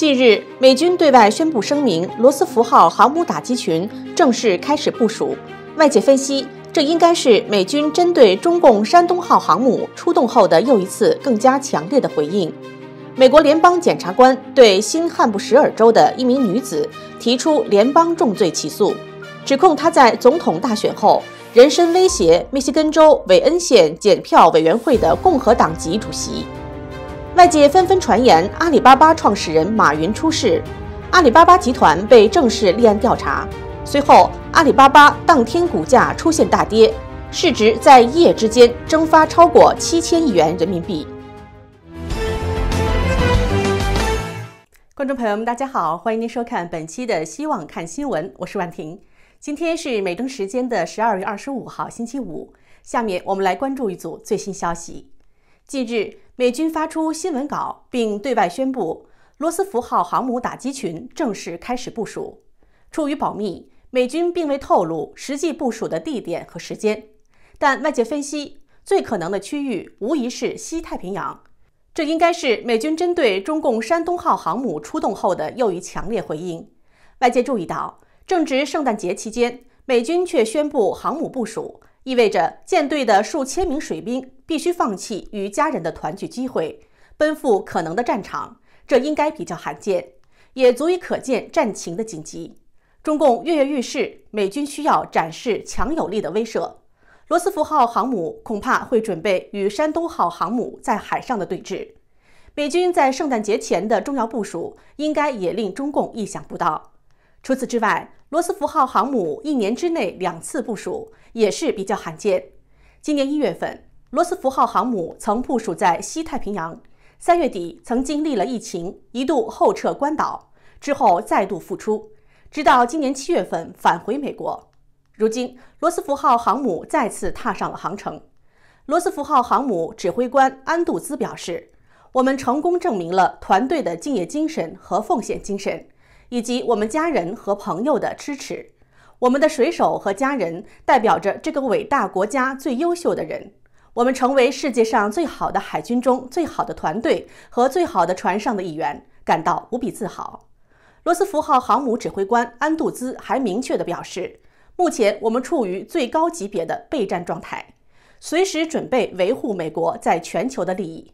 近日，美军对外宣布声明，罗斯福号航母打击群正式开始部署。外界分析，这应该是美军针对中共山东号航母出动后的又一次更加强烈的回应。美国联邦检察官对新汉布什尔州的一名女子提出联邦重罪起诉，指控她在总统大选后人身威胁密歇根州韦恩县检票委员会的共和党籍主席。外界纷纷传言阿里巴巴创始人马云出事，阿里巴巴集团被正式立案调查。随后，阿里巴巴当天股价出现大跌，市值在一夜之间蒸发超过七千亿元人民币。观众朋友们，大家好，欢迎您收看本期的《希望看新闻》，我是婉婷。今天是美东时间的十二月二十五号，星期五。下面我们来关注一组最新消息。近日，美军发出新闻稿，并对外宣布罗斯福号航母打击群正式开始部署。出于保密，美军并未透露实际部署的地点和时间。但外界分析，最可能的区域无疑是西太平洋。这应该是美军针对中共山东号航母出动后的又一强烈回应。外界注意到，正值圣诞节期间，美军却宣布航母部署。意味着舰队的数千名水兵必须放弃与家人的团聚机会，奔赴可能的战场。这应该比较罕见，也足以可见战情的紧急。中共跃跃欲试，美军需要展示强有力的威慑。罗斯福号航母恐怕会准备与山东号航母在海上的对峙。美军在圣诞节前的重要部署，应该也令中共意想不到。除此之外。罗斯福号航母一年之内两次部署也是比较罕见。今年一月份，罗斯福号航母曾部署在西太平洋，三月底曾经历了疫情，一度后撤关岛，之后再度复出，直到今年七月份返回美国。如今，罗斯福号航母再次踏上了航程。罗斯福号航母指挥官安杜兹表示：“我们成功证明了团队的敬业精神和奉献精神。”以及我们家人和朋友的支持，我们的水手和家人代表着这个伟大国家最优秀的人。我们成为世界上最好的海军中最好的团队和最好的船上的一员，感到无比自豪。罗斯福号航母指挥官安杜兹还明确地表示，目前我们处于最高级别的备战状态，随时准备维护美国在全球的利益。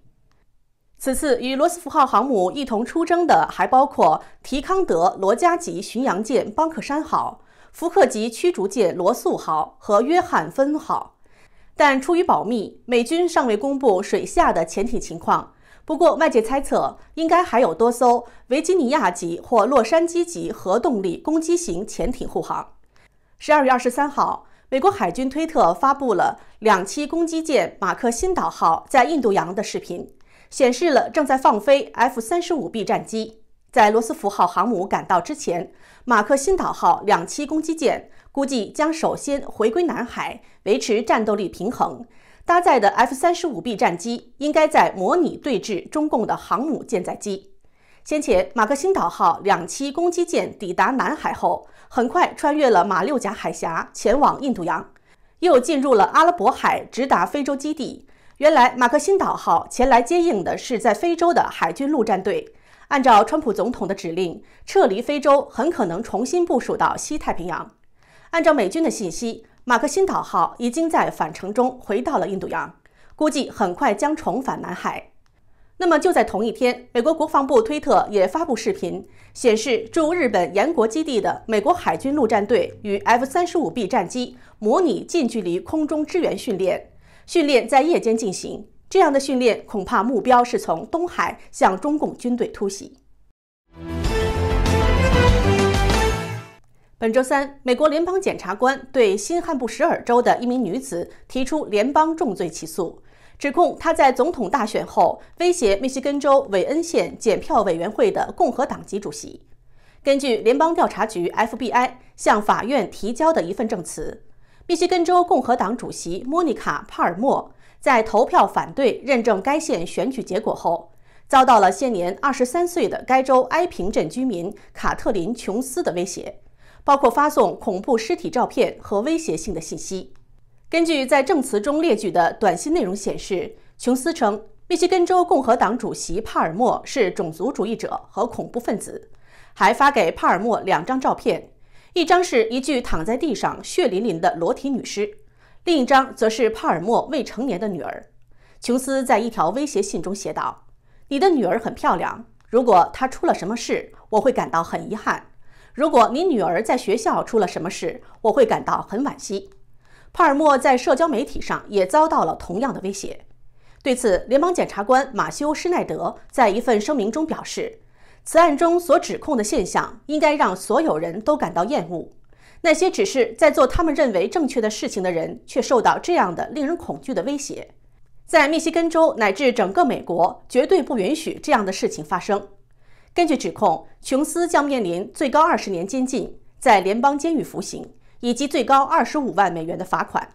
此次与罗斯福号航母一同出征的，还包括提康德罗加级巡洋舰邦克山号、福克级驱逐舰罗素号和约翰芬号。但出于保密，美军尚未公布水下的潜艇情况。不过，外界猜测应该还有多艘维吉尼亚级或洛杉矶级核动力攻击型潜艇护航。十二月二十三号，美国海军推特发布了两栖攻击舰马克新岛号在印度洋的视频。显示了正在放飞 F 三十五 B 战机。在罗斯福号航母赶到之前，马克新岛号两栖攻击舰估计将首先回归南海，维持战斗力平衡。搭载的 F 三十五 B 战机应该在模拟对峙中共的航母舰载机。先前，马克新岛号两栖攻击舰抵达南海后，很快穿越了马六甲海峡，前往印度洋，又进入了阿拉伯海，直达非洲基地。原来，马克辛岛号前来接应的是在非洲的海军陆战队。按照川普总统的指令，撤离非洲，很可能重新部署到西太平洋。按照美军的信息，马克辛岛号已经在返程中回到了印度洋，估计很快将重返南海。那么，就在同一天，美国国防部推特也发布视频，显示驻日本岩国基地的美国海军陆战队与 F 三十五 B 战机模拟近距离空中支援训练。训练在夜间进行，这样的训练恐怕目标是从东海向中共军队突袭。本周三，美国联邦检察官对新罕布什尔州的一名女子提出联邦重罪起诉，指控她在总统大选后威胁密歇根州韦恩县检票委员会的共和党籍主席。根据联邦调查局 （FBI） 向法院提交的一份证词。密歇根州共和党主席莫妮卡·帕尔默在投票反对认证该县选举结果后，遭到了现年二十三岁的该州埃平镇居民卡特琳·琼斯的威胁，包括发送恐怖尸体照片和威胁性的信息。根据在证词中列举的短信内容显示，琼斯称密歇根州共和党主席帕尔默是种族主义者和恐怖分子，还发给帕尔默两张照片。一张是一具躺在地上血淋淋的裸体女尸，另一张则是帕尔默未成年的女儿琼斯。在一条威胁信中写道：“你的女儿很漂亮，如果她出了什么事，我会感到很遗憾；如果你女儿在学校出了什么事，我会感到很惋惜。”帕尔默在社交媒体上也遭到了同样的威胁。对此，联邦检察官马修·施奈德在一份声明中表示。此案中所指控的现象，应该让所有人都感到厌恶。那些只是在做他们认为正确的事情的人，却受到这样的令人恐惧的威胁，在密歇根州乃至整个美国，绝对不允许这样的事情发生。根据指控，琼斯将面临最高二十年监禁，在联邦监狱服刑，以及最高二十五万美元的罚款。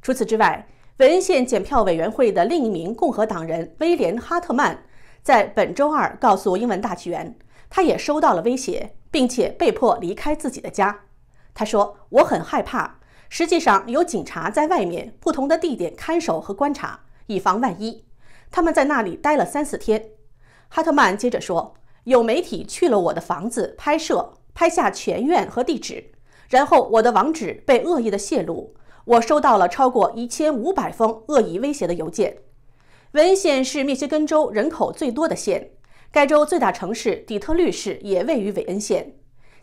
除此之外，韦恩县检票委员会的另一名共和党人威廉·哈特曼。在本周二，告诉英文大纪元，他也收到了威胁，并且被迫离开自己的家。他说：“我很害怕，实际上有警察在外面不同的地点看守和观察，以防万一。他们在那里待了三四天。”哈特曼接着说：“有媒体去了我的房子拍摄，拍下全院和地址，然后我的网址被恶意的泄露。我收到了超过一千五百封恶意威胁的邮件。”韦恩县是密歇根州人口最多的县，该州最大城市底特律市也位于韦恩县。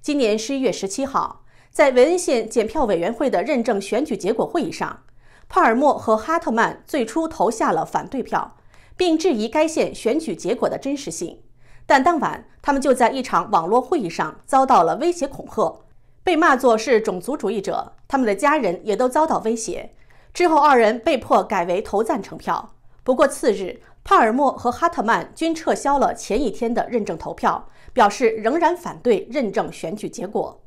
今年十一月十七号，在韦恩县检票委员会的认证选举结果会议上，帕尔默和哈特曼最初投下了反对票，并质疑该县选举结果的真实性。但当晚，他们就在一场网络会议上遭到了威胁恐吓，被骂作是种族主义者，他们的家人也都遭到威胁。之后，二人被迫改为投赞成票。不过次日，帕尔默和哈特曼均撤销了前一天的认证投票，表示仍然反对认证选举结果。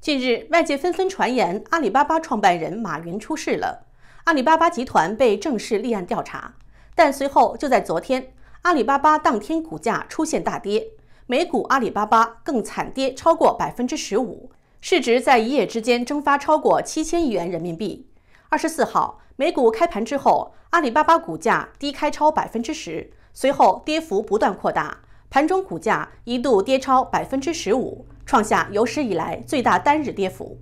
近日，外界纷纷传言阿里巴巴创办人马云出事了，阿里巴巴集团被正式立案调查。但随后就在昨天，阿里巴巴当天股价出现大跌，美股阿里巴巴更惨跌超过百分之十五，市值在一夜之间蒸发超过七千亿元人民币。二十四号，美股开盘之后，阿里巴巴股价低开超百分之十，随后跌幅不断扩大，盘中股价一度跌超百分之十五，创下有史以来最大单日跌幅。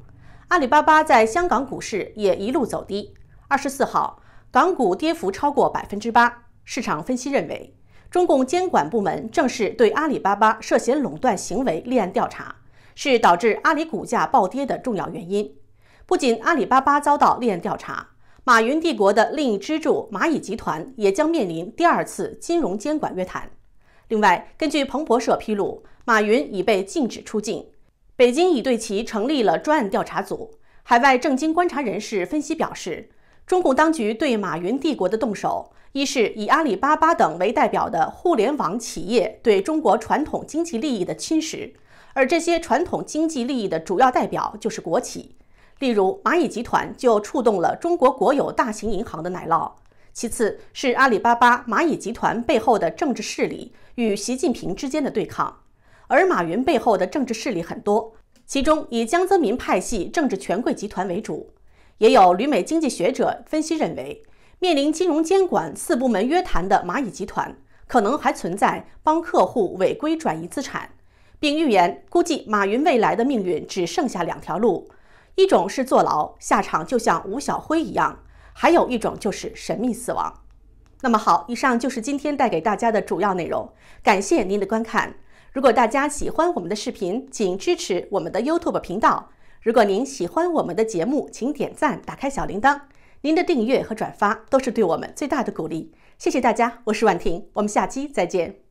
阿里巴巴在香港股市也一路走低，二十四号，港股跌幅超过百分之八。市场分析认为，中共监管部门正式对阿里巴巴涉嫌垄断行为立案调查，是导致阿里股价暴跌的重要原因。不仅阿里巴巴遭到立案调查，马云帝国的另一支柱蚂蚁集团也将面临第二次金融监管约谈。另外，根据彭博社披露，马云已被禁止出境，北京已对其成立了专案调查组。海外政经观察人士分析表示，中共当局对马云帝国的动手，一是以阿里巴巴等为代表的互联网企业对中国传统经济利益的侵蚀，而这些传统经济利益的主要代表就是国企。例如蚂蚁集团就触动了中国国有大型银行的奶酪。其次是阿里巴巴蚂蚁集团背后的政治势力与习近平之间的对抗，而马云背后的政治势力很多，其中以江泽民派系政治权贵集团为主。也有旅美经济学者分析认为，面临金融监管四部门约谈的蚂蚁集团，可能还存在帮客户违规转移资产，并预言估计马云未来的命运只剩下两条路。一种是坐牢，下场就像吴小辉一样；还有一种就是神秘死亡。那么好，以上就是今天带给大家的主要内容，感谢您的观看。如果大家喜欢我们的视频，请支持我们的 YouTube 频道。如果您喜欢我们的节目，请点赞、打开小铃铛。您的订阅和转发都是对我们最大的鼓励。谢谢大家，我是婉婷，我们下期再见。